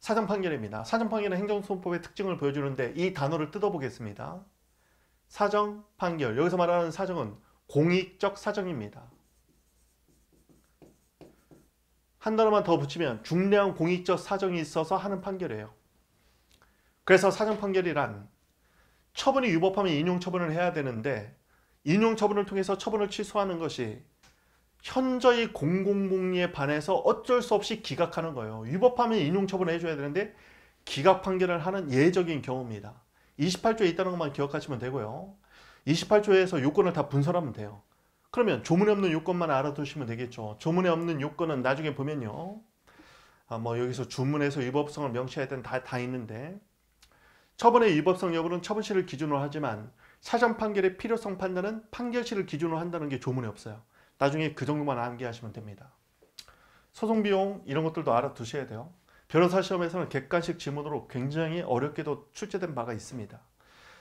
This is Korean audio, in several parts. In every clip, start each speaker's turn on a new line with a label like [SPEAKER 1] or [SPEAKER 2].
[SPEAKER 1] 사전 판결입니다. 사전 판결은 행정소송법의 특징을 보여주는데 이 단어를 뜯어보겠습니다. 사정, 판결. 여기서 말하는 사정은 공익적 사정입니다. 한 단어만 더 붙이면 중대한 공익적 사정이 있어서 하는 판결이에요. 그래서 사정 판결이란 처분이 위법하면 인용 처분을 해야 되는데 인용 처분을 통해서 처분을 취소하는 것이 현저히 공공복리에 반해서 어쩔 수 없이 기각하는 거예요. 위법하면 인용처분을 해줘야 되는데 기각 판결을 하는 예외적인 경우입니다. 28조에 있다는 것만 기억하시면 되고요. 28조에서 요건을 다 분설하면 돼요. 그러면 조문에 없는 요건만 알아두시면 되겠죠. 조문에 없는 요건은 나중에 보면요. 아, 뭐 여기서 주문에서 위법성을 명시해야 되는 다, 다 있는데 처분의 위법성 여부는 처분시를 기준으로 하지만 사전 판결의 필요성 판단은 판결시를 기준으로 한다는 게 조문에 없어요. 나중에 그 정도만 암기하시면 됩니다. 소송 비용 이런 것들도 알아두셔야 돼요. 변호사 시험에서는 객관식 지문으로 굉장히 어렵게도 출제된 바가 있습니다.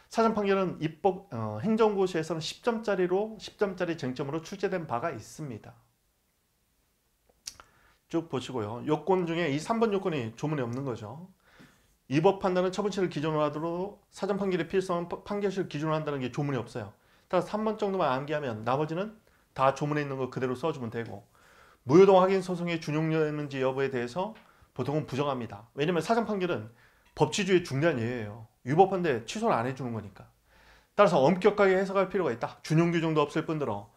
[SPEAKER 1] 사전 판결은 입법 어, 행정고시에서는 10점짜리로 10점짜리 쟁점으로 출제된 바가 있습니다. 쭉 보시고요. 요건 중에 이 3번 요건이 조문에 없는 거죠. 입법 판단은 처분치를 기준으로 하도록 사전 판결의 필요성은 판결실 기준으로 한다는 게 조문이 없어요. 따라서 3번 정도만 암기하면 나머지는 다 조문에 있는 거 그대로 써주면 되고 무효동 확인 소송의 준용되는지 여부에 대해서 보통은 부정합니다. 왜냐하면 사전 판결은 법치주의 중단한 예예요. 위법한데 취소를 안 해주는 거니까. 따라서 엄격하게 해석할 필요가 있다. 준용 규정도 없을 뿐더러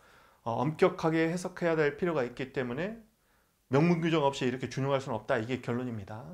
[SPEAKER 1] 어, 엄격하게 해석해야 될 필요가 있기 때문에 명문 규정 없이 이렇게 준용할 수는 없다. 이게 결론입니다.